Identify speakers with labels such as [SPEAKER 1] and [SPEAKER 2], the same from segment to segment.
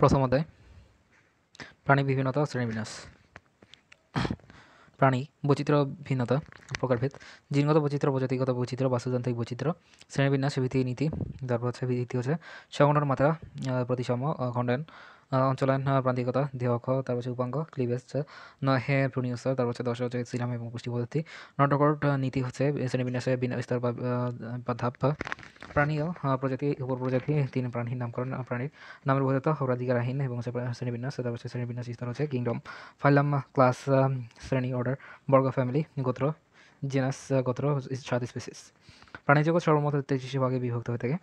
[SPEAKER 1] প্রথম অধ্যায় প্রাণী বিভিন্নতা শ্রেণীবিন্যাস প্রাণী বৈচিত্র্য ভিন্নতা প্রকারভেদ জিনগত বৈচিত্র্য প্রজাতিগত বৈচিত্র্য বাস্তুতান্ত্রিক বৈচিত্র্য শ্রেণীবিন্যাস ভিত্তি নীতি তারপর হচ্ছে ভিত্তি হচ্ছে সংগঠন মাত্রা প্রতিসম খণ্ডন অঞ্চলের প্রান্তিকতা দেহ তারপর উপাঙ্গ উপাঙ্গ ন হে প্রনিউসার তারপর দশ হচ্ছে সিলাম এবং পুষ্টি পদ্ধতি নটকর নীতি হচ্ছে শ্রেণীবিন্যাসে বিস্তার বা ধাপ প্রাণী ও প্রজাতি তিন প্রাণীর নামকরণ প্রাণীর নামের বোধত অগ্রাধিকারহীন এবং শ্রেণীবিন্যাস তারপর শ্রেণীবিন্যাস স্তর হচ্ছে কিংডম ফাইলাম ক্লাস শ্রেণী অর্ডার বর্গ ফ্যামিলি গোত্র জেনাস গোত্র সাত স্পেসিস প্রাণীজগৎ সর্বমত তেত্রিশ ভাগে বিভক্ত হয়ে থাকে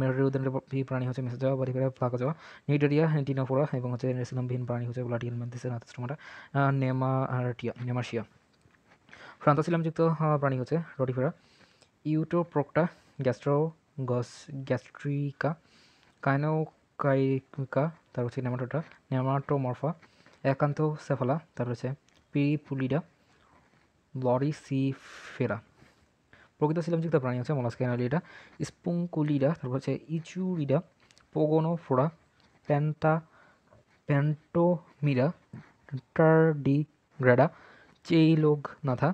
[SPEAKER 1] মেরুদণ্ড প্রাণী হচ্ছে মেসেজ যাওয়া বাড়ি করে ফাঁকা যাওয়া নিউডেরিয়া টিনোফোরা এবং হচ্ছে রেসিলামবিহীন প্রাণী হচ্ছে ব্লাডিয়াল মেন্থিসের নাথস্টোমাটা নেমাটিয়া নেমার্শিয়া যুক্ত প্রাণী হচ্ছে রডিফেরা ইউটোপ্রোক্টা গ্যাস্ট্রো গস গ্যাস্ট্রিকা কাইনোকাইকা তার হচ্ছে নেমাটোটা নেমাটোমরফা একান্ত সেফালা তার হচ্ছে পিরিপুলিডা লরিসিফেরা প্রকৃতাশিলাম যুক্ত প্রাণী হচ্ছে মলাস্কাইনালিডা স্পুঙ্কুলিডা তারপর হচ্ছে ইচুরিডা পোগোনোফোরা প্যান্টা প্যান্টোমিরা টার্ডিগ্রাডা চেইলোগনাথা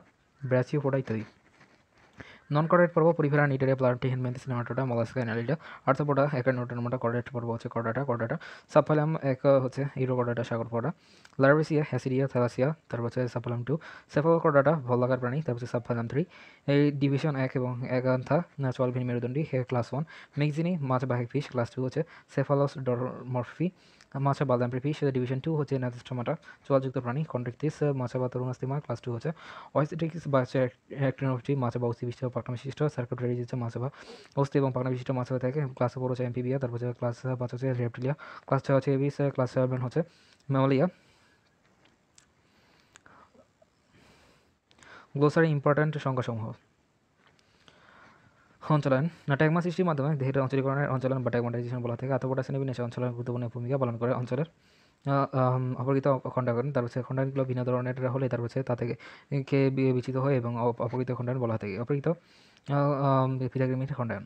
[SPEAKER 1] ব্র্যাচিওপোডা ইত্যাদি নন কর্ডেট পর্ব পরিফেরা নিটেরিয়া প্লান্টিহীন মেন্থিস নেমাটোটা মলাস্কা অ্যানালিটা আর্থপোডা একা নোটেনমোটা কর্ডেট পর্ব হচ্ছে কর্ডাটা কর্ডাটা সাফালাম এক হচ্ছে ইরোকর্ডাটা সাগরপোডা লার্ভেসিয়া হ্যাসিরিয়া থালাসিয়া তারপর হচ্ছে সাফালাম টু সেফালোকর্ডাটা ভল্লাকার প্রাণী তারপর হচ্ছে সাফালাম থ্রি এই ডিভিশন এক এবং একান্থা চলভিন মেরুদণ্ডী ক্লাস ওয়ান মেক্সিনি মাছ বাহিক ফিশ ক্লাস টু হচ্ছে সেফালস ডরমরফি মাছা বাল সেটা ডিভিশন টু হচ্ছে নাথস্টমাটা চলযুক্ত প্রাণী কন্ট্রাক্টিস মাছা বা তরুণাস্তিমা ক্লাস টু হচ্ছে অয়েস্টিক্স বা অ্যাক্টিনোপটি মাছা বা অস্থি বিশিষ্ট পাকনা বিশিষ্ট সার্কোটারি হচ্ছে মাছা বা অস্থি এবং পাকনা বিশিষ্ট মাছা থাকে ক্লাস ফোর হচ্ছে এমপিবিয়া তারপর হচ্ছে ক্লাস পাঁচ হচ্ছে রেপটিলিয়া ক্লাস ছয় হচ্ছে এবিস ক্লাস সেভেন হচ্ছে মেমোলিয়া গ্লোসারি ইম্পর্ট্যান্ট সংখ্যাসমূহ সঞ্চালন নাট্যাগমা সৃষ্টির মাধ্যমে দেহের অঞ্চলীকরণের অঞ্চলন বা ট্যাগমাটাইজেশন বলা থাকে আত্মপটা শ্রেণী বিন্যাসে অঞ্চলের গুরুত্বপূর্ণ ভূমিকা পালন করে অঞ্চলের অপকৃত খণ্ডাকরণ তার হচ্ছে খণ্ডায়নগুলো ভিন্ন ধরনের হলে তার হচ্ছে তা থেকে বিচিত হয় এবং অপকৃত খণ্ডায়ন বলা থাকে অপকৃত ফিজাগ্রিমির খণ্ডায়ন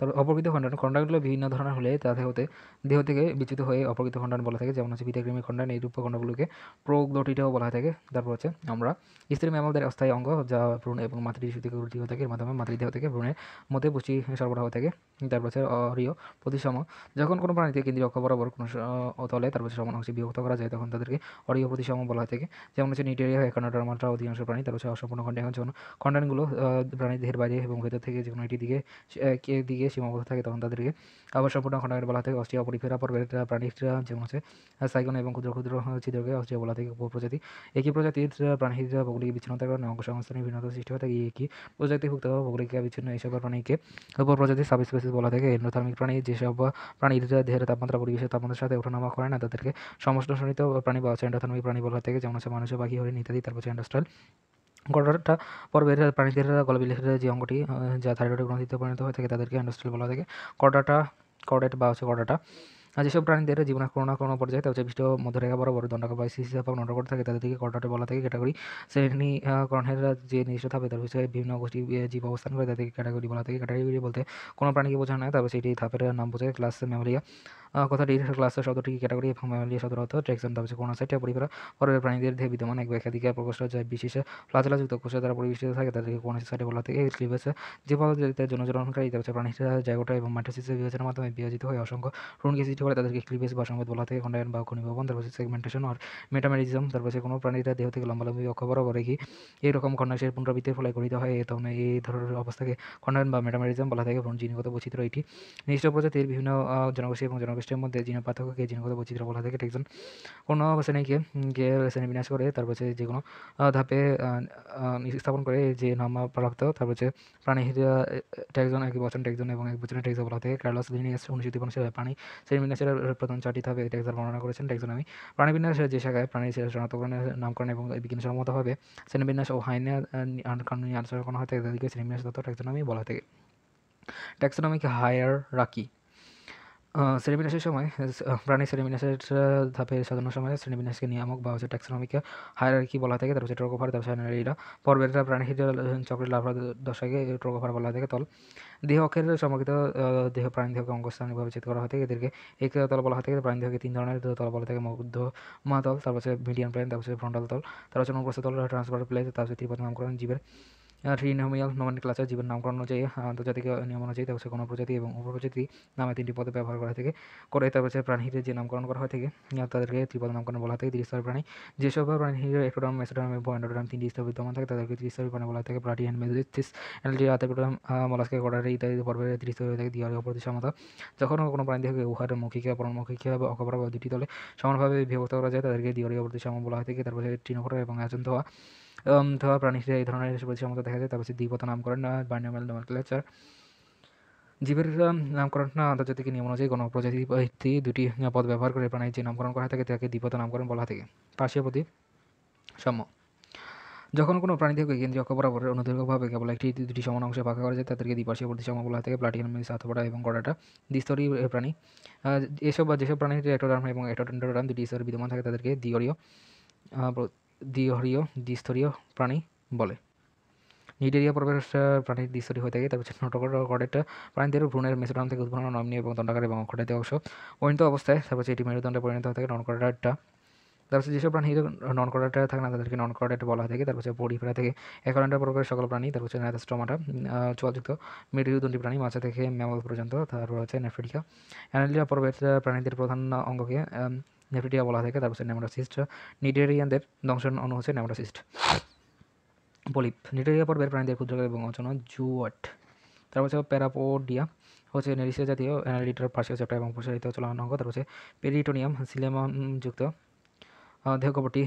[SPEAKER 1] তবে অপরকৃত খণ্ডন খণ্ডনগুলো বিভিন্ন ধরনের হলে তাদের হতে দেহ থেকে বিচ্যুত হয়ে অপরকৃত খণ্ডন বলা থাকে যেমন হচ্ছে ভিটাক্রিমি খণ্ডন এই রূপখণ্ডগুলোকে প্রোগ্লোটিটাও বলা হয়ে থাকে তারপর হচ্ছে আমরা স্ত্রী মেমলদের অস্থায়ী অঙ্গ যা ভ্রূণ এবং মাতৃদেহ থেকে রুটি হয়ে থাকে এর মাধ্যমে মাতৃদেহ থেকে ভ্রূণের মধ্যে পুষ্টি সরবরাহ হয়ে থাকে তারপর হচ্ছে অরীয় প্রতিসম যখন কোনো প্রাণীতে কেন্দ্রীয় অক্ষ বরাবর কোনো তলে তারপর সমান অংশে বিভক্ত করা যায় তখন তাদেরকে অরীয় প্রতিসম বলা হয়ে থাকে যেমন হচ্ছে নিটেরিয়া মাত্রা অধিকাংশ প্রাণী তারপর হচ্ছে অসম্পূর্ণ খণ্ডন এখন যখন খণ্ডনগুলো প্রাণীর দেহের বাইরে এবং ভেতর থেকে যে কোনো একটি দিকে দিকে সীমাবদ্ধ থাকে তখন তাদেরকে আবার সম্পূর্ণ খণ্ডাকার বলা থাকে অস্ট্রিয়া পরিফেরা পর্বেটেরা প্রাণীরা যেমন আছে সাইগন এবং ক্ষুদ্র ক্ষুদ্র ছিদ্রকে অস্ট্রিয়া বলা থাকে উপপ্রজাতি একই প্রজাতির প্রাণীরা ভৌগোলিক বিচ্ছিন্নতার কারণে অঙ্গসংস্থানের ভিন্নতা সৃষ্টি হয়ে থাকে একই প্রজাতিভুক্ত ভৌগোলিক বিচ্ছিন্ন এইসব প্রাণীকে সাব স্পেসিস বলা থাকে এন্ডোথার্মিক প্রাণী যেসব প্রাণীর দেহের তাপমাত্রা পরিবেশের তাপমাত্রার সাথে ওঠানামা করে না তাদেরকে সমস্ত সমষ্ণশনিত প্রাণী বা হচ্ছে এন্ডোথার্মিক প্রাণী বলা থাকে যেমন হচ্ছে মানুষ পাখি হরিণ ইত্যাদি তারপর হচ্ছে গড়টা পর্বের প্রাণীদের গলবিলের যে অঙ্গটি যা থাইরয়েড গ্রন্থিতে পরিণত হয়ে থাকে তাদেরকে অ্যান্ডোস্টেল বলা থাকে কর্ডাটা কর্ডেট বা হচ্ছে কর্ডাটা আর যেসব প্রাণীদের জীবনে কোনো না কোনো পর্যায়ে হচ্ছে বিষ্ট মধ্যরেখা বরাবর দণ্ডাকা বা সিসি চাপা নটকট থাকে তাদেরকে কর্ডাটে বলা থাকে ক্যাটাগরি শ্রেণীকরণের যে নির্দিষ্ট থাপে তার হচ্ছে বিভিন্ন গোষ্ঠী জীব অবস্থান করে তাদেরকে ক্যাটাগরি বলা থাকে ক্যাটাগরি বলতে কোনো প্রাণীকে বোঝানো হয় তারপর সেটি থাপের নাম বোঝায় ক্লাস মেমোরিয়া কথাটির ক্লাসের শব্দটি ক্যাটাগরি এবং ফ্যামিলি শব্দের অর্থ ট্রেকজন দাবি কোনো সাইটে পরিবার পরের প্রাণীদের দেহ বিদ্যমান এক ব্যাখ্যাধিকার প্রকোষ্ঠ যা বিশেষে ফ্লাচলাযুক্ত কোষ দ্বারা পরিবেষ্টিত থাকে তাদেরকে কোনো সাইটে বলা থেকে লিভেছে যে পদার্থের জন্য জলনকারী হচ্ছে প্রাণীরা জায়গোটা এবং মাইটোসিসের বিভাজনের মাধ্যমে বিভাজিত হয় অসংখ্য রুণকে সৃষ্টি করে তাদেরকে ক্লিভেজ বা সংবাদ বলা থেকে খণ্ডায়ন বা ঘনীভবন তারপর সেগমেন্টেশন আর মেটামেরিজম তারপর কোনো প্রাণীরা দেহ থেকে লম্বালম্বি অক্ষ বরাবর রেখে এইরকম খণ্ডাংশের পুনরাবৃত্তির ফলে গঠিত হয় এ তখন এই ধরনের অবস্থাকে খণ্ডায়ন বা মেটামেরিজম বলা থাকে ভ্রণ জিনগত বৈচিত্র্য এটি নির্দিষ্ট প্রজাতির বিভিন্ন জনগোষ্ঠী এবং জনগোষ্ঠী আগস্টের মধ্যে জিনো পার্থক্যকে জিনগত বৈচিত্র্য বলা থাকে একজন কোনো শ্রেণীকে শ্রেণী বিনাশ করে তারপর হচ্ছে যে কোনো ধাপে স্থাপন করে যে নামা প্রাপ্ত তারপর হচ্ছে প্রাণী ট্যাকজন এক বছর ট্যাকজন এবং এক বছরের ট্যাক্স বলা থাকে কার্লস লিনিয়াস উনিশশো তিপ্পান্ন সালে প্রাণী শ্রেণী বিন্যাসের প্রথম চারটি ধাপে ট্যাক্সর বর্ণনা করেছেন ট্যাক্সন আমি প্রাণী বিন্যাসের যে শাখায় প্রাণী শনাক্তকরণের নামকরণ এবং বিজ্ঞানসম্মতভাবে শ্রেণীবিন্যাস ও হাইনে কানুনি আলোচনা করা হয় তাদেরকে দত্ত তথ্য আমি বলা থাকে ট্যাক্সনমিক হায়ার রাখি শ্রেণীবিন্যাসের সময় প্রাণী শ্রেণীবিন্যাসের ধাপে সাজানোর সময় শ্রেণীবিন্যাসকে নিয়ামক বা হচ্ছে ট্যাক্সোনমিকে হায়ার কি বলা থাকে তার হচ্ছে ট্রোকোফার তারপর এরা পর্বের প্রাণী চক্রের লাভ দশাকে ট্রোকোফার বলা থাকে তল দেহকের সম্পর্কিত দেহ প্রাণী দেহকে অঙ্গস্থানীয়ভাবে চেত করা হয় থাকে এদেরকে এক তল বলা থাকে প্রাণী দেহকে তিন ধরনের তল বলা থাকে মধ্য মাতল তারপর হচ্ছে মিডিয়াম প্লেন তারপর হচ্ছে ফ্রন্টাল তল তারপর হচ্ছে নৌপ্রস্থ তল ট্রান্সফার প্লেস তারপর হচ্ছে ত্রিপথ নামকরণ জীবের ট্রিনমিয়াল নমান ক্লাসের জীবের নামকরণ অনুযায়ী আন্তর্জাতিক নিয়ম অনুযায়ী তারপর কোনো প্রজাতি এবং উপপ্রজাতি নামে তিনটি পদে ব্যবহার করা থেকে করে তারপর হচ্ছে প্রাণীর যে নামকরণ করা হয় থেকে তাদেরকে ত্রিপদ নামকরণ বলা থাকে ত্রিস্তর প্রাণী যেসব প্রাণীর একটোডাম মেসোডাম এবং অ্যান্ডোডাম তিনটি স্তর বিদ্যমান থাকে তাদেরকে ত্রিস্তর প্রাণী বলা থাকে প্রাটি হ্যান্ডমেজিস এলজি আতেকোডাম মলাস্কে কডারে ইত্যাদি পর্বে ত্রিস্তর হয়ে থাকে দিয়ার অপর সমতা যখন কোনো প্রাণী থেকে উহার মৌখিকা পরমৌখিকা বা অকপরা বা দুটি দলে সমানভাবে বিভক্ত করা যায় তাদেরকে দিয়ারি অপর সাম বলা হয় থাকে তারপরে ট্রিনকরা এবং আচন্ত হওয়া ধোয়া প্রাণী এই ধরনের বৈশিষ্ট্যের দেখা যায় তারপর হচ্ছে দ্বিপথ নামকরণ বার্নিয়ামাল নমালকুলেচার জীবের নামকরণ আন্তর্জাতিক নিয়ম অনুযায়ী কোনো প্রজাতি দুটি পদ ব্যবহার করে প্রাণীর যে নামকরণ করা থাকে তাকে দ্বিপদ নামকরণ বলা থাকে পার্শ্বীয় প্রতি সম যখন কোনো প্রাণী থেকে কেন্দ্রীয় অক্ষ বরাবর অনুদৈর্ঘ্যভাবে কেবল একটি দুটি সমান অংশে পাকা করা যায় তাদেরকে দ্বিপার্শ্বীয় প্রতিসম বলা থাকে প্লাটিনাম মিস এবং গড়াটা দ্বিস্তরী প্রাণী এসব বা যেসব প্রাণীর একটোডার্ম এবং একটোডার্ম দুটি স্তরে বিদ্যমান থাকে তাদেরকে দ্বিগরীয় দ্বিহরীয় দ্বিস্তরীয় প্রাণী বলে নিডেরিয়া পর্বের প্রাণীর দ্বিস্তরী হয়ে থাকে তার পিছনে নটকটেটা প্রাণীদের ভ্রূণের মেসোডাম থেকে উদ্ভূত নমনীয় এবং দণ্ডাকার এবং অক্ষটাতে অংশ পরিণত অবস্থায় তারপর এটি মেরুদণ্ডে পরিণত হয়ে থাকে ননকটাটা তারপর যেসব প্রাণী নন কর্ডাটা থাকে না তাদেরকে নন কর্ডাট বলা হয়ে থাকে তারপর হচ্ছে বড়িফেরা থেকে একটা প্রকারের সকল প্রাণী তারপর হচ্ছে নাথাস্টোমাটা চোয়াযুক্ত মেরুদণ্ডী প্রাণী মাছা থেকে ম্যামল পর্যন্ত তারপর হচ্ছে নেফ্রিকা অ্যানালিয়া পর্বের প্রাণীদের প্রধান অঙ্গকে নেফ্রিটিয়া বলা থাকে তারপর নেমোটাসিস্ট নিডেরিয়ানদের দংশন অনু হচ্ছে নেমাটোসিস্ট পলিপ নিডেরিয়া পর্বের প্রাণীদের ক্ষুদ্রকায় এবং অচনা জুয়াট তারপর হচ্ছে প্যারাপোডিয়া হচ্ছে নেরিসিয়া জাতীয় অ্যানালিটার পার্শ্ব চ্যাপ্টার এবং প্রসারিত চলন অঙ্গ তারপর হচ্ছে পেরিটোনিয়াম সিলেমনযুক্ত দেহকপটি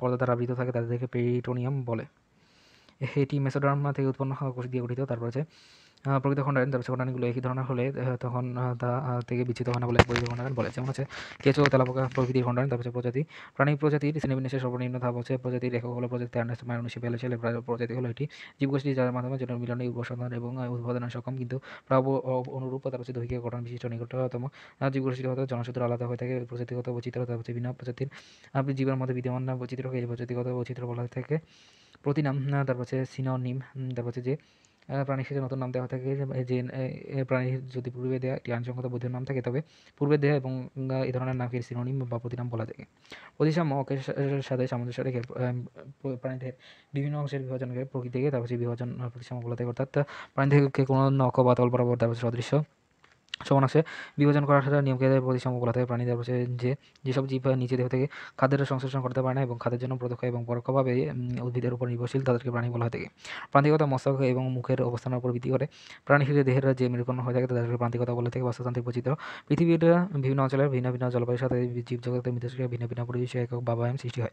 [SPEAKER 1] পর্দা দ্বারা আবৃত থাকে তাদেরকে পেরিটোনিয়াম বলে এটি মেসোডার্মা থেকে উৎপন্ন হওয়া কোষ দিয়ে গঠিত তারপর হচ্ছে প্রকৃত খণ্ডায়ন দর্শক খণ্ডায়নগুলো একই ধরনের হলে তখন তা থেকে বিচ্ছিত হয় না বলে প্রকৃত খণ্ডায়ন বলে যেমন হচ্ছে কেঁচো তেলাপোকা প্রকৃতির খণ্ডায়ন তারপর প্রজাতি প্রাণী প্রজাতির শ্রেণীবিন্যাসের সর্বনিম্ন ধাপ হচ্ছে প্রজাতির লেখক হলো প্রজাতি আর্নেস্ট মায়ের উনিশশো বিয়াল্লিশ সালে প্রজাতি হলো এটি জীবগোষ্ঠী যার মাধ্যমে জন্য মিলনে উপসন্ধান এবং উদ্বোধনের সক্ষম কিন্তু প্রাব অনুরূপ তার হচ্ছে দৈহিক গঠন বিশিষ্ট নিকটতম হতো জনসূত্র আলাদা হয়ে থাকে প্রজাতিগত তার হচ্ছে বিনা প্রজাতির আপনি জীবের মধ্যে বিদ্যমান বৈচিত্র্য এই প্রজাতিগত বৈচিত্র্য বলা থাকে প্রতিনাম তারপর হচ্ছে সিনোনিম তারপর হচ্ছে যে প্রাণী হিসেবে নতুন নাম দেওয়া থাকে যে প্রাণী যদি পূর্বে দেয়া একটি আনুষঙ্গত বৈধ নাম থাকে তবে পূর্বে দেয়া এবং এই ধরনের নামকে সিনোনিম বা প্রতিনাম বলা থাকে প্রতিসাম্য অকের সাথে সামঞ্জস্য রেখে প্রাণীদের বিভিন্ন অংশের বিভাজনকে প্রকৃতিকে তারপর বিভাজন প্রতিসাম্য বলা থাকে অর্থাৎ প্রাণীদেরকে কোনো নখ বা তল বরাবর তারপর সদৃশ্য সমান আছে বিভাজন করার সাথে নিয়মকে থাকে প্রাণী প্রাণীদের বসে যে যেসব জীব নিচে দেহ থেকে খাদ্যের সংশ্লেষণ করতে পারে না এবং খাদ্যের জন্য প্রত্যক্ষ এবং পরোক্ষভাবে উদ্ভিদের উপর নির্ভরশীল তাদেরকে প্রাণী বলা হয়ে থাকে প্রান্তিকতা মস্তক এবং মুখের অবস্থানের উপর ভিত্তি করে প্রাণী হিসেবে দেহের যে মেরুকরণ হয়ে থাকে তাদেরকে প্রান্তিকতা বলে থাকে বাস্তুতান্ত্রিক বৈচিত্র পৃথিবীর বিভিন্ন অঞ্চলের ভিন্ন ভিন্ন জলবায়ুর সাথে জীবজগতের মৃত্যুকে ভিন্ন ভিন্ন পরিবেশে একক বা ব্যায়াম সৃষ্টি হয়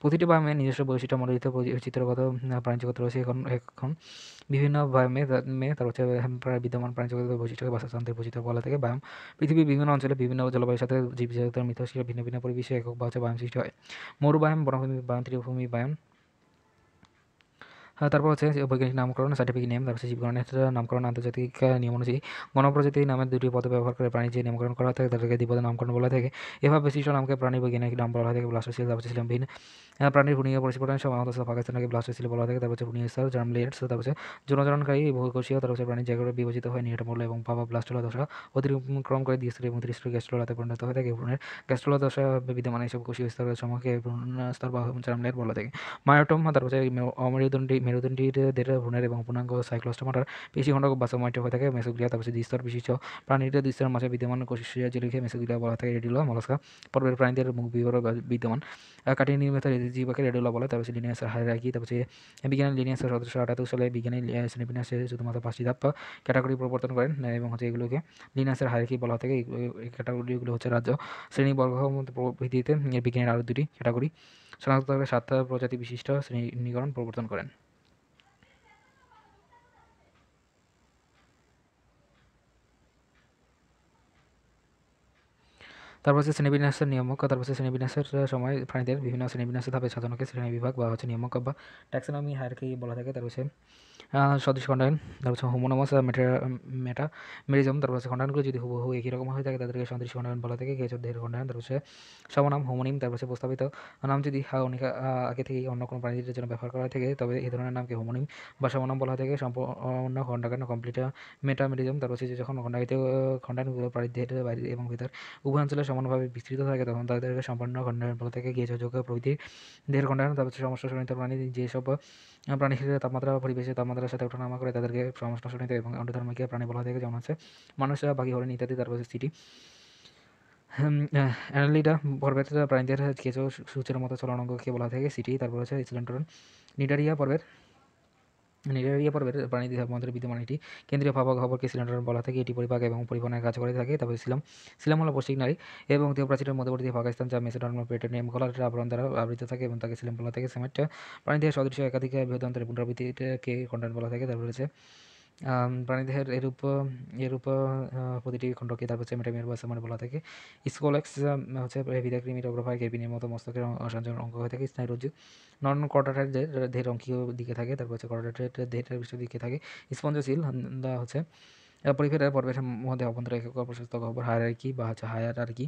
[SPEAKER 1] প্রতিটি ব্যায়ামের নিজস্ব বৈশিষ্ট্য মনোনীত চিত্রগত প্রাণী রয়েছে এখন এখন বিভিন্ন মে তার হচ্ছে হ্যাঁ, বিদ্যমান প্রাণী জগতের বৈশিষ্ট্য বাস্তুতন্ত্রের বৈচিত্র্য বলা থাকে ব্যায়াম পৃথিবীর বিভিন্ন অঞ্চলে বিভিন্ন জলবায়ুর সাথে জীবজগতের মিথস্ক্রিয়া ভিন্ন ভিন্ন পরিবেশে একক বা হচ্ছে বায়াম সৃষ্টি হয় মরুবায়াম বনভূমি বায়াম তীরভূমি ব্যায়াম হ্যাঁ, তারপর হচ্ছে বৈজ্ঞানিক নামকরণ সার্টিফিক নেম তারপর হচ্ছে জীবকরণের নামকরণ আন্তর্জাতিক নিয়ম অনুযায়ী গণপ্রজাতি নামের দুটি পদ ব্যবহার করে প্রাণী যে নামকরণ করা থাকে তাদেরকে দ্বিপদ নামকরণ বলা থাকে এভাবে বিশিষ্ট নামকে প্রাণী বৈজ্ঞানিক নাম বলা থাকে ব্লাস্টোসিল তারপর ছিলাম ভিন্ন হ্যাঁ প্রাণীর ভূমিকা পরিস্ফোটনের সব হতাশ পাকিস্তান ব্লাস্ট হয়েছিল বলা থাকে তারপর হচ্ছে পুনিয়া স্যার জার্ম লেটস তারপর হচ্ছে জনজনকারী বহুকোষীয় তারপর হচ্ছে প্রাণী জায়গা বিবেচিত হয় নিহতমূল্য এবং ভাবা ব্লাস্টলা দশা অতিক্রম করে দিয়েছিল এবং তিরিশ গ্যাস্ট্রোলাতে পরিণত হয়ে থাকে ভ্রূণের গ্যাস্ট্রোলা দশা বিদ্যমান এইসব কোষীয় স্তরের সমকে ভ্রূণ স্তর বা জার্ম লেট বলা থাকে মায়োটম তার পাশে অমেরুদণ্ডী মেরুদণ্ডীদের ভ্রূণের এবং পূর্ণাঙ্গ সাইক্লোস্টোমাটার পেশি খণ্ডক বাসমাইট হয়ে থাকে মেসোগ্লিয়া তার পাশে দ্বিস্তর বিশিষ্ট প্রাণীর দ্বিস্তরের মাঝে বিদ্যমান কোষীয় জেলিকে মেসোগ্লিয়া বলা থাকে রেডিলা মলাস্কা পর্বের প্রাণীদের মুখ বিবর বিদ্যমান কাটিয়ে নির্মিত জীবাকে রেডিওলা বলে তারপর লিনিয়াসের রাখি তারপর হচ্ছে বিজ্ঞানের লিনিয়াসের সতেরোশো আঠাত্তর সালে বিজ্ঞানী শ্রেণীবিন্যাসে শুধুমাত্র পাঁচটি ধাপ ক্যাটাগরি প্রবর্তন করেন এবং হচ্ছে এগুলোকে লিনিয়াসের হায়ারাকি বলা থাকে এই ক্যাটাগরিগুলো হচ্ছে রাজ্য শ্রেণীবর্গ প্রভৃতিতে বিজ্ঞানের আরও দুটি ক্যাটাগরি শনাক্ত করে সাতটা প্রজাতি বিশিষ্ট শ্রেণীকরণ প্রবর্তন করেন তারপর হচ্ছে শ্রেণীবিন্যাসের নিয়ামক তারপর হচ্ছে শ্রেণীবিন্যাসের সময় প্রাণীদের বিভিন্ন শ্রেণীবিন্যাসের ধাপে সাধারণকে শ্রেণী বিভাগ বা হচ্ছে নিয়ামক বা ট্যাক্সোনমি হায়ারকে বলা থাকে তারপর হচ্ছে সদৃশ খণ্ডায়ন তারপর হচ্ছে হোমোনোমাস মেটা মেটা মেরিজম তারপর হচ্ছে খণ্ডায়নগুলো যদি হুবহু একই রকম হয়ে থাকে তাদেরকে সদৃশ খণ্ডায়ন বলা থাকে কেউ দেহের খণ্ডায়ন তারপর হচ্ছে সমনাম হোমোনিম তারপর হচ্ছে প্রস্তাবিত নাম যদি অনেক আগে থেকেই অন্য কোনো প্রাণীদের জন্য ব্যবহার করা থাকে তবে এই ধরনের নামকে হোমোনিম বা সমনাম বলা থাকে সম্পূর্ণ খণ্ডাকান কমপ্লিট মেটা মেরিজম তারপর হচ্ছে যখন খণ্ডায়িত খণ্ডায়নগুলো প্রাণীদের বাইরে এবং ভিতর উভয় অঞ্চলের এমনভাবে বিস্তৃত থাকে তখন তাদেরকে সম্পূর্ণ খণ্ডনের ফল থেকে গিয়ে যোগ্য প্রভৃতি দেহের খণ্ডন তাদের সমস্যা শ্রেণীতে প্রাণী যেসব প্রাণী হিসেবে তাপমাত্রা বা পরিবেশে তাপমাত্রার সাথে ওঠানামা করে তাদেরকে সমস্যা শ্রেণীতে এবং অন্য ধর্মকে প্রাণী বলা থেকে যেমন আছে মানুষ বাকি হরিণ ইত্যাদি তারপর সিটি অ্যানালিটা পর্বের প্রাণীদের কেঁচো সূচের মতো চলন অঙ্গকে বলা থাকে সিটি তারপর হচ্ছে স্টুডেন্ট নিডারিয়া পর্বের নিউটেরিয়া মানে ইয়ে পর্বের প্রাণীদের মন্ত্রের বিদ্যমান এটি কেন্দ্রীয় ভাবক গহ্বরকে সিলিন্ডার বলা থাকে এটি পরিপাক এবং পরিবহনের কাজ করে থাকে তবে সিলাম শিলাম হল পশ্চিক নারী এবং প্রাচীরের মধ্যবর্তী পাকিস্তান যা মেসোডার্মা পেটের নিয়ম কলার আবরণ দ্বারা আবৃত থাকে এবং তাকে শিলাম বলা থাকে সেমেট প্রাণীদের সদৃশ একাধিক বৃহদন্তের পুনরাবৃত্তিকে খণ্ডন বলা থাকে তারপর রয়েছে প্রাণীদেহের এরূপ এরূপ প্রতিটি খণ্ডকে তারপর হচ্ছে মেটামিয়ার বা সেমার বলা থাকে স্কোলেক্স হচ্ছে ভিদাক্রিমির অগ্রভাগ কেবিনের মতো মস্তকের সঞ্চরণ অঙ্গ হয়ে থাকে স্নায়ুরজ্জু নন কটাটার ধের অঙ্কীয় দিকে থাকে তারপর হচ্ছে কটাটার ধের বিশ্ব দিকে থাকে স্পঞ্জশীল হচ্ছে পরিফেরার পরিবেশের মধ্যে অভ্যন্তরে একক প্রশস্ত গহ্বর হায়ার কি বা হচ্ছে হায়ার আর কি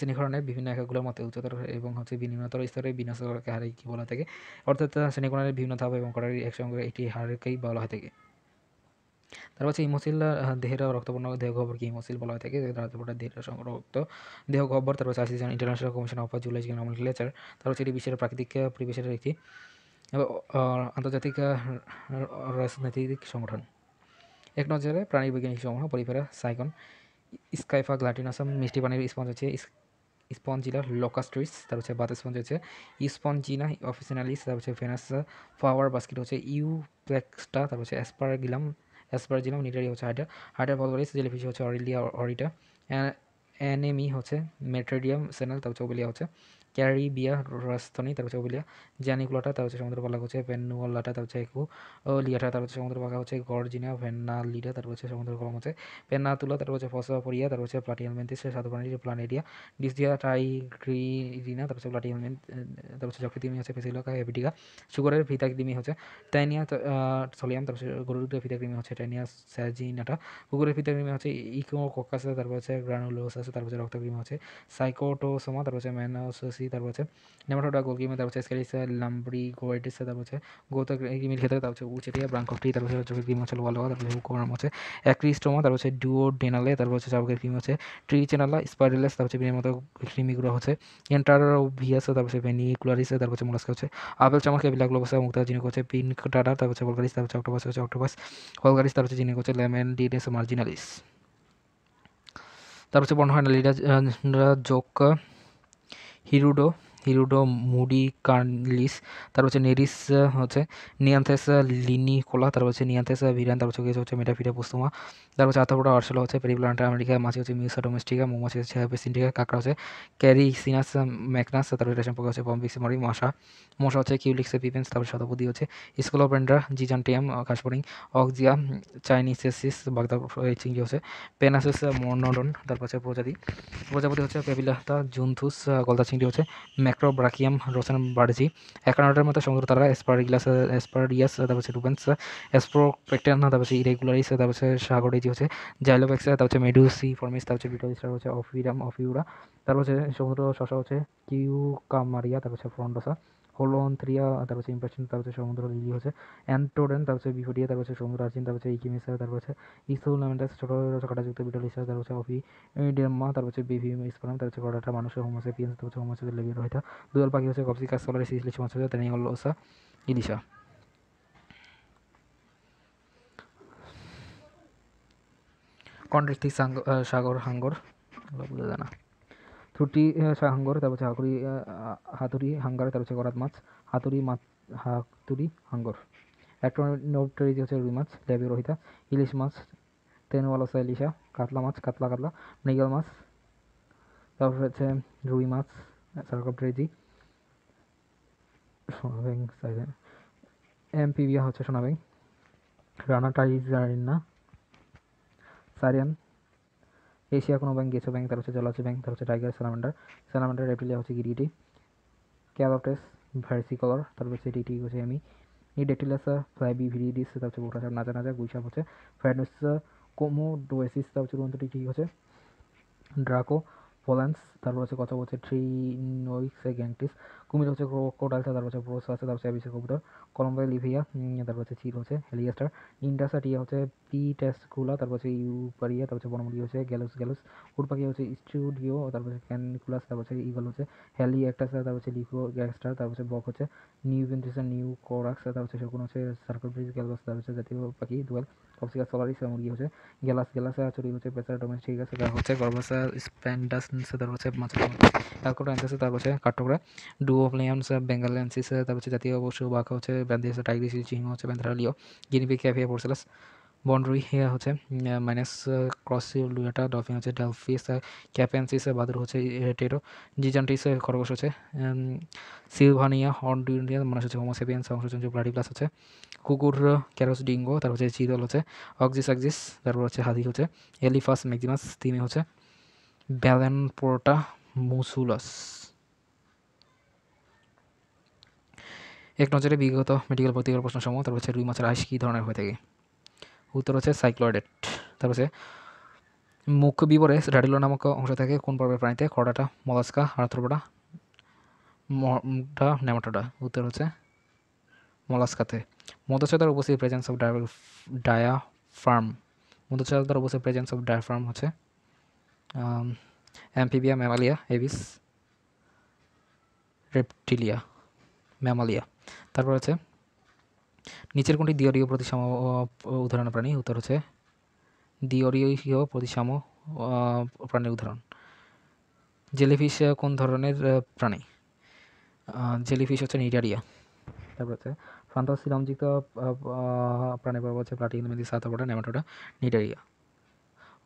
[SPEAKER 1] শ্রেণীকরণের বিভিন্ন এককগুলোর মতে উচ্চতর এবং হচ্ছে নিম্নতর স্তরে বিন্যস্তকে হারে কি বলা থাকে অর্থাৎ শ্রেণীকরণের বিভিন্ন ধাপ এবং কটারি একসঙ্গে এটি হারকেই বলা হয়ে থাকে তারপর হচ্ছে ইমোসিলা দেহের রক্তপূর্ণ দেহ কি ইমোসিল বলা হয়ে থাকে রাজ্যপটা দেহের রক্ত দেহ গহ্বর তারপর হচ্ছে International Commission of Zoological Nomenclature তারপর হচ্ছে এটি বিশ্বের প্রাকৃতিক পরিবেশের একটি আন্তর্জাতিক রাজনৈতিক সংগঠন এক নজরে প্রাণী বৈজ্ঞানিক সংগঠন পরিফেরা সাইকন স্কাইফা গ্লাটিনাসম মিষ্টি পানির স্পঞ্জ আছে স্পঞ্জিলা লোকাস্ট্রিস তার হচ্ছে বাত স্পঞ্জ আছে ইস্পঞ্জিনা অফিসিনালিস তার হচ্ছে ফেনাস ফ্লাওয়ার বাস্কেট হচ্ছে ইউ প্লেক্সটা তার হচ্ছে অ্যাসপারগিলাম অ্যাসপারজিলাম নিগ্রারি হচ্ছে হাইডার হাইডার ভলভারিস জেলিফিশ হচ্ছে অরিলিয়া অরিটা অ্যানেমি হচ্ছে মেট্রেডিয়াম সেনাল তারপর চৌবেলিয়া হচ্ছে ক্যারিবিয়া রাজস্থানী তার হচ্ছে ওবিলিয়া জ্যানিকুলাটা তার হচ্ছে সমুদ্র পালা হচ্ছে ভেনুয়ালাটা তার হচ্ছে একু লিয়াটা তার হচ্ছে সমুদ্র পাকা হচ্ছে গর্জিনা লিডা তার হচ্ছে সমুদ্র কলম হচ্ছে পেনাতুলা তার হচ্ছে ফসাপরিয়া তার হচ্ছে প্লাটিয়াল মেন্টিস সাতবানি প্লানেরিয়া ডিসডিয়া টাইগ্রিনা তার হচ্ছে প্লাটিয়াল তার হচ্ছে চক্রিদিমি হচ্ছে এভিটিকা হেভিটিকা সুগারের দিমি হচ্ছে টাইনিয়া সলিয়াম তার হচ্ছে গরুর ভিতাকদিমি হচ্ছে টাইনিয়া স্যাজিনাটা কুকুরের ভিতাকদিমি হচ্ছে ইকো ইকোকোকাস তারপর হচ্ছে আছে তারপর হচ্ছে রক্তকৃমি হচ্ছে সাইকোটোসোমা তারপর হচ্ছে ম্যানোসোসিস তারপর হচ্ছে নেমাটোডা গোলকিমে তারপর হচ্ছে স্কেলিসা লাম্বরি গোয়াইটিসা তারপর হচ্ছে গৌতা মিল খেতে তারপর হচ্ছে উচেটিয়া ব্রাঙ্কটি তারপর হচ্ছে ক্রিম হচ্ছে লোয়া লোয়া তারপর হুকুমার হচ্ছে অ্যাক্রিস্টোমা তারপর হচ্ছে ডুও ডেনালে তারপর হচ্ছে চাবকের ক্রিম আছে ট্রি চেনালা স্পাইরেলেস তারপর হচ্ছে বিনের মতো ক্রিমিগুলো হচ্ছে এন্টারো ভিয়াসা তারপর ভেনি ভেনিকুলারিসে তারপর হচ্ছে মোলাস্কা হচ্ছে আপেল চামচ কেবিলা গ্লোবাসা মুক্তা জিনিক হচ্ছে পিঙ্ক টাটা তারপর হচ্ছে বলগারিস তারপর হচ্ছে অক্টোপাস হচ্ছে অক্টোপাস হলগারিস তারপর হচ্ছে জিনিক হচ্ছে লেমন ডিনেস মার্জিনালিস তারপর হচ্ছে বর্ণহানা লিডা জোক হিরুডো হিরুডো মুডি কার্লিস তারপর হচ্ছে নেরিস হচ্ছে নিয়ান্থেস লিনিকোলা তারপর হচ্ছে নিয়ান্থেস ভিরান তারপর হচ্ছে হচ্ছে মেটাফিটা পোস্তুমা তারপর হচ্ছে আতাপোটা আর্সেলা হচ্ছে পেরিপ্লান্ট আমেরিকা মাছি হচ্ছে মিউসা ডোমেস্টিকা মোমাছি হচ্ছে পেসিন্টিকা কাকড়া হচ্ছে ক্যারি সিনাস ম্যাকনাস তারপর রেশম পোকা হচ্ছে বম্বিক্স মরি মশা মশা হচ্ছে কিউলিক্স পিপেন্স তারপর শতপতি হচ্ছে স্কোলোপেন্ড্রা জিজান্টিয়াম কাশপরিং অক্সিয়া চাইনিসেসিস বাগদা চিংড়ি হচ্ছে পেনাসেস মর্নডন তারপর হচ্ছে প্রজাতি প্রজাপতি হচ্ছে পেপিলাতা জুনথুস গলদা চিংড়ি হচ্ছে ম্যাক ব্রাকিয়াম রোসেন রোসেনবার্জি একানোটার মতো সমুদ্র তারা এসপারগিলাস এসপারিয়াস তারপর হচ্ছে রুবেন্স এসপ্রোপেক্টান তারপর হচ্ছে ইরেগুলারিস তারপর হচ্ছে সাগরে যে হচ্ছে জাইলোভেক্স তারপর হচ্ছে মেডুসি ফর্মিস তারপর হচ্ছে বিটোলিস্টার হচ্ছে অফিরাম অফিউরা তারপর হচ্ছে সমুদ্র শশা হচ্ছে কামারিয়া তারপর হচ্ছে ফ্রন্ডসা কলন থ্রিয়া তারপর হচ্ছে ইম্প্রেশন তারপর হচ্ছে সমুদ্র লিলি হচ্ছে অ্যান্টোডেন তারপর হচ্ছে বিফোডিয়া তারপর হচ্ছে সমুদ্র আর্জিন তারপর হচ্ছে ইকিমিসা তারপর হচ্ছে নামে ছোটো ছোটো কাটাযুক্ত বিটল ইসা তারপর হচ্ছে অফি ডেমা তারপর হচ্ছে বিভি স্পারাম তারপর হচ্ছে কটাটা মানুষের হোমোসেপিয়েন্স তারপর হচ্ছে হোমোসেপিয়েন্স লেবিয়ার দুয়াল পাখি হচ্ছে কপসিকাস সোলার ইসলিশ সমস্ত হচ্ছে তেনিগলোসা ইলিশা কন্ট্রাক্টি সাগর হাঙ্গর বলে জানা ছুটি হাঙ্গর তারপর হচ্ছে হাতুড়ি হাতুরি হাঙ্গার তারপর হচ্ছে মাছ হাতুড়ি মাছ হাতুড়ি হাঙ্গর অ্যাক্টোনোপ্টেরিজ হচ্ছে রুই মাছ ল্যাবি রোহিতা ইলিশ মাছ তেনওয়ালা ইলিশা কাতলা মাছ কাতলা কাতলা মৃগেল মাছ তারপর হচ্ছে রুই মাছ সার্কোপ্টেরিজি সোনাবেং এমপিবিয়া হচ্ছে সোনাবেং রানা টাইজারিনা সারিয়ান এশিয়া কোনো ব্যাংক গেছো ব্যাঙ্ক তার হচ্ছে জলাচি ব্যাঙ্ক তার হচ্ছে টাইগার স্যালামান্ডার স্যালামান্ডার রেপ্টিলিয়া হচ্ছে গিরিটি ক্যালোটেস কলর তারপর হচ্ছে ডিটি হচ্ছে আমি ইডেক্টিলাসা ফ্লাইবি ভিরিডিস তার হচ্ছে বোটা নাচা নাচা গুইসাপ হচ্ছে ফ্যাডোসা কোমো ডোয়েসিস তার হচ্ছে রুন্তটি ঠিক হচ্ছে ড্রাকো পোল্যান্স তারপর হচ্ছে কথা বলছে থ্রি নোইক্সে গ্যাংটিস কুমির হচ্ছে ক্রোকোডাইলস তারপর হচ্ছে ব্রোস আছে তারপর হচ্ছে অ্যাবিসে কবুতর কলম্বাই লিভিয়া তারপর হচ্ছে চিল হচ্ছে হেলিয়াস্টার ইন্ডাসা টিয়া হচ্ছে পি টেস্ট কুলা তারপর হচ্ছে ইউপারিয়া তারপর হচ্ছে বনমুরগি হচ্ছে গ্যালুস গ্যালুস উড়পাখি হচ্ছে স্টুডিও তারপর হচ্ছে ক্যানকুলাস তারপর হচ্ছে ইগল হচ্ছে হ্যালি একটা তারপর হচ্ছে লিকো গ্যাস্টার তারপর হচ্ছে বক হচ্ছে নিউ ভেন্টিসা নিউ কোরাক্স তারপর হচ্ছে শকুন হচ্ছে সার্কল ব্রিজ গ্যালবাস তারপর হচ্ছে জাতীয় পাখি দুয়েল অপসিকা সলারিস মুরগি হচ্ছে গ্যালাস গ্যালাসা চড়ি হচ্ছে ডোমেন ঠিক আছে তার হচ্ছে গর্ভাসা স্প্যান্ডাস তার হচ্ছে মাছের তারপর আছে তার হচ্ছে লিয়ামস ডুওপ্লিয়ামস বেঙ্গালেন্সিস তার হচ্ছে জাতীয় পশু বাঘ হচ্ছে ব্যান্ডিস টাইগ্রিস চিহ্ন হচ্ছে ব্যান্থারালিও গিনিপি ক্যাফিয়া পোর্সেলাস বন্ডরি है হচ্ছে মাইনাস ক্রসি লুয়াটা ডলফিন হচ্ছে ডলফিস ক্যাপেন্সিস বাদুর হচ্ছে টেরো জিজান্টিস খরগোশ হচ্ছে সিলভানিয়া হর্ন ডিউনিয়া মানুষ হচ্ছে হোমোসেপিয়ান্স অংশচঞ্চ ব্লাডি প্লাস হচ্ছে কুকুর ক্যারোস ডিঙ্গো তারপর হচ্ছে চিতল হচ্ছে অক্সিস অক্সিস তারপর হচ্ছে হাদি হচ্ছে এলিফাস ম্যাক্সিমাস তিমি হচ্ছে ব্যালেনপোর্টা মুসুলাস এক নজরে বিগত মেডিকেল ভর্তি প্রশ্ন সমূহ তারপর হচ্ছে রুই মাছের আইস কী ধরনের হয়ে থাকে উত্তর হচ্ছে সাইক্লোডেট তারপর হচ্ছে মুখ বিবরে র্যাডিলো নামক অংশ থেকে কোন পর্বের প্রাণীতে খড়াটা মলাস্কা আর্থ্রোপোডা মটা নেমাটোডা উত্তর হচ্ছে মলাস্কাতে মধ্যচ্ছতার উপস্থিত presence of dia diaphragm মধ্যচ্ছতার উপস্থিত প্রেজেন্স অফ ডায়া ফার্ম হচ্ছে Amphibia Mammalia Aves Reptilia Mammalia তারপর হচ্ছে নিচের কোনটি দিয়রীয় প্রতিসাম্য উদাহরণ প্রাণী উত্তর হচ্ছে দিয়রীয় প্রতিসাম্য প্রাণীর উদাহরণ জেলিফিশ কোন ধরনের প্রাণী জেলিফিশ হচ্ছে নিডারিয়া তারপর হচ্ছে ফান্তাসিলমযুক্ত প্রাণী পর্ব হচ্ছে প্লাটিনামেদি সাত নেমাটোটা নিডারিয়া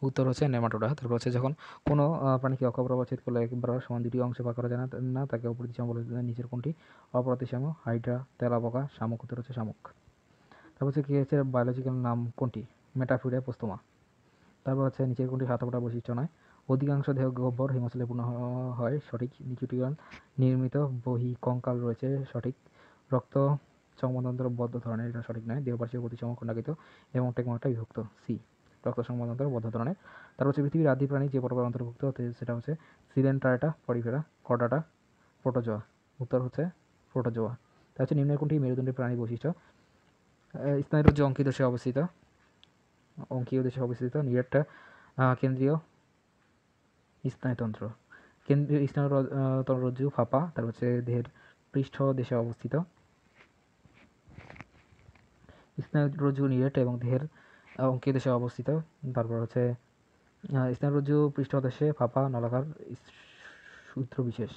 [SPEAKER 1] উত্তর হচ্ছে নেমাটোডা তারপর হচ্ছে যখন কোনো প্রাণীকে ছেদ করলে একবার সমান দুটি অংশে ভাগ করা যায় না তাকে অপ্রতিসম বলে নিচের কোনটি অপ্রতিসম হাইড্রা তেলাপোকা শামুক উত্তর হচ্ছে শামুক তারপর হচ্ছে কী হচ্ছে বায়োলজিক্যাল নাম কোনটি মেটাফিডে পোস্তমা তারপর হচ্ছে নিচের কোনটি হাতাপোটা বৈশিষ্ট্য নয় অধিকাংশ দেহ গোবর হিমাচলে পূর্ণ হয় সঠিক নিচুটিগণ নির্মিত বহি কঙ্কাল রয়েছে সঠিক রক্ত চমতন্ত্র বদ্ধ ধরনের এটা সঠিক নয় দেহপার্শ্বীয় প্রতিসম খণ্ডাকৃত এবং টেকমাটা বিভক্ত সি রক্ত সংবন্ধন বদ্ধ ধরনের তারপর হচ্ছে পৃথিবীর আদি প্রাণী যে পর্বের অন্তর্ভুক্ত সেটা হচ্ছে সিলেন্ট্রাটা পরিফেরা কডাটা প্রোটোজোয়া উত্তর হচ্ছে প্রোটোজোয়া তা হচ্ছে নিম্নের কোনটি মেরুদণ্ডের প্রাণী বৈশিষ্ট্য স্নায়ুর যে অঙ্কীয় দেশে অবস্থিত অঙ্কীয় দেশে অবস্থিত নিরেটটা কেন্দ্রীয় স্নায়ুতন্ত্র কেন্দ্রীয় রজ্জু ফাঁপা তার হচ্ছে দেহের পৃষ্ঠ দেশে অবস্থিত রজ্জু নিরেট এবং দেহের অঙ্কি দেশে অবস্থিত তারপর হচ্ছে স্নায়ুরজ্জু পৃষ্ঠদেশে ফাঁপা নলাকার সূত্র বিশেষ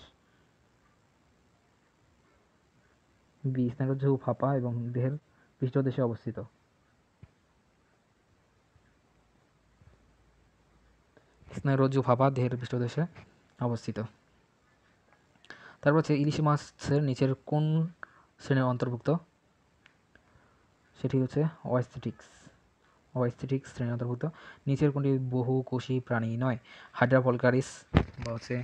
[SPEAKER 1] বি স্নায়ুরজ্জু ফাঁপা এবং দেহের পৃষ্ঠদেশে অবস্থিত স্নায়ুরজ্জু ফাঁপা দেহের পৃষ্ঠদেশে অবস্থিত তারপর হচ্ছে ইলিশ মাছের নিচের কোন শ্রেণীর অন্তর্ভুক্ত সেটি হচ্ছে ওয়াইস্থেটিক্স ওয়াইস্থেটিক শ্রেণী অন্তর্ভুক্ত নিচের কোনটি কোষী প্রাণী নয় হাইড্রাভলকারিস বা হচ্ছে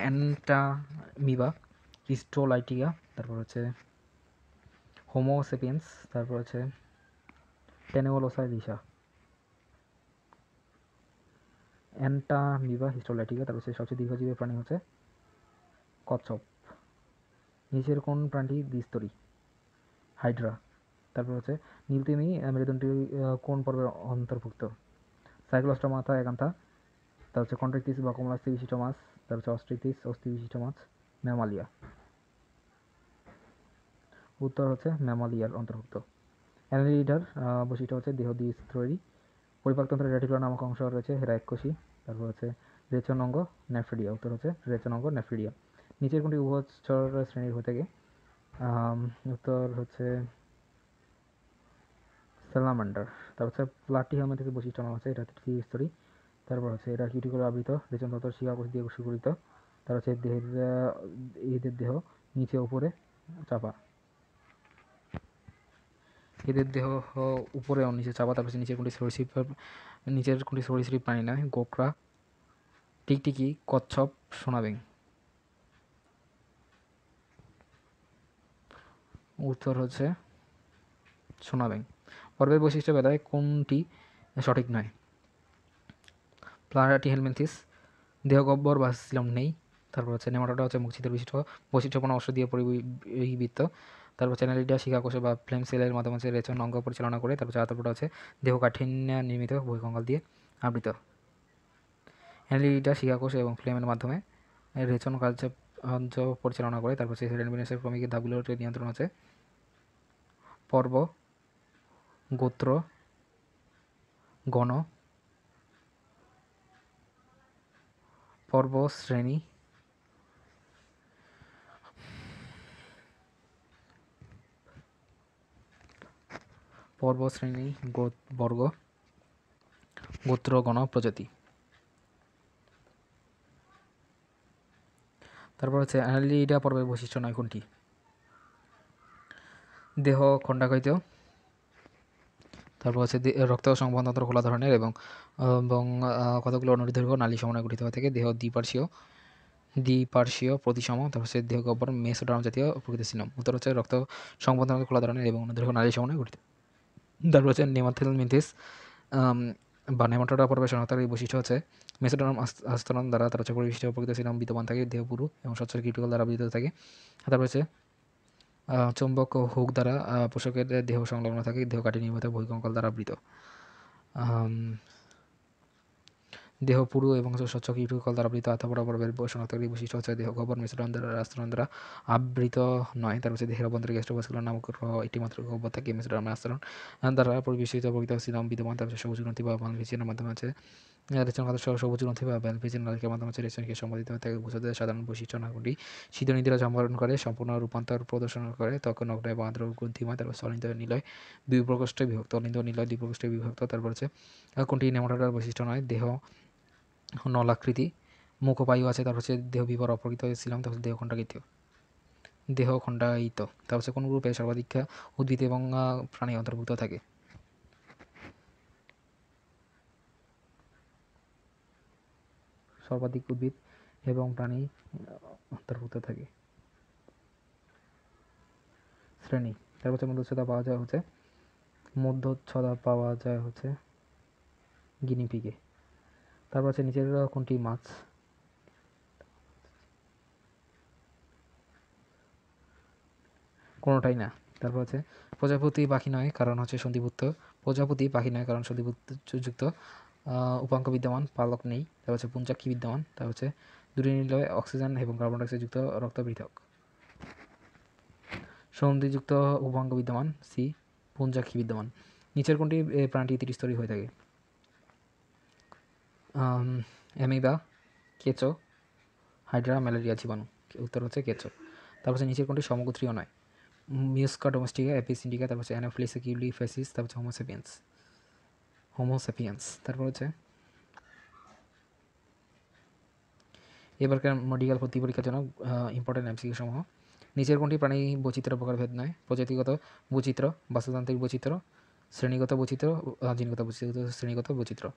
[SPEAKER 1] অ্যান্টামিবা ক্রিস্টোলাইটিয়া তারপর হচ্ছে হোমোসেপিয়েন্স তারপর হচ্ছে টেনেওলোসাইলিসা অ্যান্টামিবা হিস্টোলাইটিকা তারপর হচ্ছে সবচেয়ে দীর্ঘজীবী প্রাণী হচ্ছে কচ্ছপ নিচের কোন প্রাণীটি দ্বিস্তরী হাইড্রা তারপর হচ্ছে নীলতিমি মেরুদণ্ডী কোন পর্বের অন্তর্ভুক্ত সাইক্লোস্টমা মাথা একান্থা তার হচ্ছে কন্ট্রাক্টিস বা কমলাস্তি বিশিষ্ট মাছ তার হচ্ছে অস্ট্রিটিস অস্থি বিশিষ্ট মাছ ম্যামালিয়া উত্তর হচ্ছে ম্যামালিয়ার অন্তর্ভুক্ত অ্যানালিডার বৈশিষ্ট্য হচ্ছে দেহ দ্বিস্তরী পরিপাকতন্ত্রের রেটিকুলার নামক অংশ রয়েছে হেরাইকোষি তারপর হচ্ছে রেচন অঙ্গ নেফ্রিডিয়া উত্তর হচ্ছে রেচন অঙ্গ নেফ্রিডিয়া নিচের কোনটি উভচর শ্রেণীর হয়ে থাকে উত্তর হচ্ছে স্যালামান্ডার তারপর প্লাটি হামে থেকে বৈশিষ্ট্য আনা হচ্ছে এটা থ্রি স্তরী তারপর হচ্ছে এটা কিউটিকল আবৃত রেচন তত্ত্ব কোষ দিয়ে সুগঠিত তার হচ্ছে দেহের এদের দেহ নিচে উপরে চাপা এদের দেহ উপরে নিচে চাপা তারপর নিচের কোনটি সরীসৃপ নিচের কোনটি সরীসৃপ প্রাণী না গোকরা টিকটিকি কচ্ছপ সোনাবেং উত্তর হচ্ছে সোনাবেং পর্বের বৈশিষ্ট্য বেলায় কোনটি সঠিক নয় প্লারাটি হেলমেন্থিস দেহগব্বর বা সিলম নেই তারপর হচ্ছে নেমাটোটা হচ্ছে মুখছিদের বিশিষ্ট বৈশিষ্ট্যপূর্ণ অংশ দিয়ে পরিবৃত্ত তারপর চ্যানেলিটা শিকাকোষে বা ফ্লেম সেলের মাধ্যমে হচ্ছে রেচন অঙ্গ পরিচালনা করে তারপর চাতাপটা হচ্ছে দেহকাঠিন্য নির্মিত ভূমিকঙ্গল দিয়ে আবৃত অ্যানালিটা শিকাকোষ এবং ফ্লেমের মাধ্যমে রেচন কার্য পরিচালনা করে তারপর সেই ক্রমিক ধাপগুলোর নিয়ন্ত্রণ হচ্ছে পর্ব গোত্র গণ পর্ব শ্রেণী বর্গ গোত্র গণ প্রজাতি তারপর হচ্ছে অ্যানালিডা পর্বের বৈশিষ্ট্য নয় কোনটি দেহ খণ্ডাকৃত তারপর হচ্ছে রক্ত সংবন্ধতন্ত্র খোলা ধরনের এবং এবং কতগুলো অনুদীর্ঘ নালী সমন্বয় গঠিত হয়ে থাকে দেহ দ্বিপার্শ্বীয় দ্বিপার্শ্বীয় প্রতিসম তারপর হচ্ছে দেহ গহ্বর মেসোডার্ম জাতীয় প্রকৃত সিনম উত্তর হচ্ছে রক্ত সংবন্ধতন্ত্র খোলা ধরনের এবং অনুদীর্ঘ নালী সমন্বয় গঠিত তারপর হচ্ছে নেমাথেল মিথিস বা নেমাটোডা পর্বের শনাক্তার এই বৈশিষ্ট্য হচ্ছে মেসোডার্ম আস্তরণ দ্বারা তার হচ্ছে পরিবিষ্ট প্রকৃত সিনাম বিদ্যমান থাকে দেহপুরু এবং স্বচ্ছ কিটিকল দ্বারা বিদ্যুত থাকে তারপর হচ্ছে চুম্বক ও হুক দ্বারা পোশাকের দেহ সংলগ্ন থাকে দেহ কাটি নির্মিত ভূমিকঙ্কল দ্বারা আবৃত দেহ পুরু এবং স্বচ্ছ কীটকল দ্বারা আবৃত আত্মা বরাবর শনাক্তকারী বৈশিষ্ট্য হচ্ছে দেহ গোবর মিশ্রণ দ্বারা আস্তরণ দ্বারা আবৃত নয় তার হচ্ছে দেহের অভ্যন্তরে বাসগুলো নামক একটি মাত্র গোবর থাকে মিশ্রণ আস্তরণ দ্বারা পরিবেশিত প্রকৃত সিনাম বিদ্যমান তার হচ্ছে সবুজ গ্রন্থি বা মানবিচীনের মাধ্যমে আছে রেশন খাতে সহ সবুজ নথি বা ব্যালপেজের নালিকার মাধ্যমে হচ্ছে রেশনকে সম্পাদিত হয়ে থাকে বুঝাতে সাধারণ বৈশিষ্ট্যগুলি সিদ্ধনীতিরা সম্পাদন করে সম্পূর্ণ রূপান্তর প্রদর্শন করে তখন নগ্নয় বা গ্রন্থিময় তারপর সলিন্দ নিলয় দুই প্রকোষ্ঠে বিভক্ত অলিন্দ নিলয় দুই প্রকোষ্ঠে বিভক্ত তারপর হচ্ছে কোনটি নেমোটার বৈশিষ্ট্য নয় দেহ নলাকৃতি মুখবায়ু আছে তারপর হচ্ছে দেহ বিবর অপকৃত ছিলাম তারপর দেহ খণ্ডাকৃতীয় দেহ খণ্ডায়িত তারপর হচ্ছে কোন রূপে সর্বাধিক উদ্ভিদ এবং প্রাণী অন্তর্ভুক্ত থাকে সর্বাধিক উদ্ভিদ এবং প্রাণী অন্তর্ভুক্ত থাকে শ্রেণী তার হচ্ছে মধ্যচ্ছদা পাওয়া যায় হচ্ছে মধ্যচ্ছদা পাওয়া যায় হচ্ছে গিনিপিগে তারপর আছে নিচের কোনটি মাছ কোনোটাই না তারপর আছে প্রজাপতি পাখি নয় কারণ হচ্ছে সন্ধিভুক্ত প্রজাপতি পাখি নয় কারণ সন্ধিভুক্ত যুক্ত উপাঙ্ক বিদ্যমান পালক নেই তারপর হচ্ছে পুঞ্চাক্ষী বিদ্যমান তারপর হচ্ছে দূরে নিলয়ে অক্সিজেন এবং কার্বন ডাইঅক্সাইড যুক্ত রক্ত পৃথক সন্ধিযুক্ত উপাঙ্গ বিদ্যমান সি পুঞ্জাক্ষী বিদ্যমান নিচের কোনটি প্রাণটি ত্রিস্তরী হয়ে থাকে অ্যামিবা কেঁচো হাইড্রা ম্যালেরিয়া জীবাণু উত্তর হচ্ছে কেঁচো তারপর হচ্ছে নিচের কোনটি সমগোত্রীয় নয় মিউস্কা ডোমেস্টিকা এপিসিন্ডিকা তারপর হচ্ছে অ্যানোফ্লিসিকিউলিফেসিস তারপর হচ্ছে হোমোসেপিয়েন্স হোমোসেপিয়ান্স তারপর হচ্ছে এবারকার মেডিকেল ভর্তি পরীক্ষার জন্য ইম্পর্টেন্ট এমসিকিউ সমূহ নিচের কোনটি প্রাণী বৈচিত্র্য প্রকারভেদ নয় প্রজাতিগত বৈচিত্র্য বাস্তুতান্ত্রিক বৈচিত্র্য শ্রেণীগত বৈচিত্র্য জিনগত বৈচিত্র্য শ্রেণীগত বৈচিত্র্য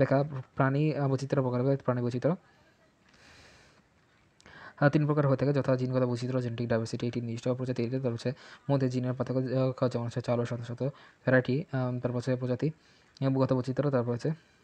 [SPEAKER 1] দেখা প্রাণী বৈচিত্র্য প্রকারভেদ প্রাণী বৈচিত্র্য তিন প্রকার হয়ে থাকে যথা জিনগত বৈচিত্র্য জেনেটিক ডাইভার্সিটি এটি নির্দিষ্ট প্রজাতির তার হচ্ছে মধ্যে জিনের পার্থক্য যেমন হচ্ছে চাল শত শত ভ্যারাইটি তারপর হচ্ছে প্রজাতি यहाँ बहुत अच्छी तरह तार पर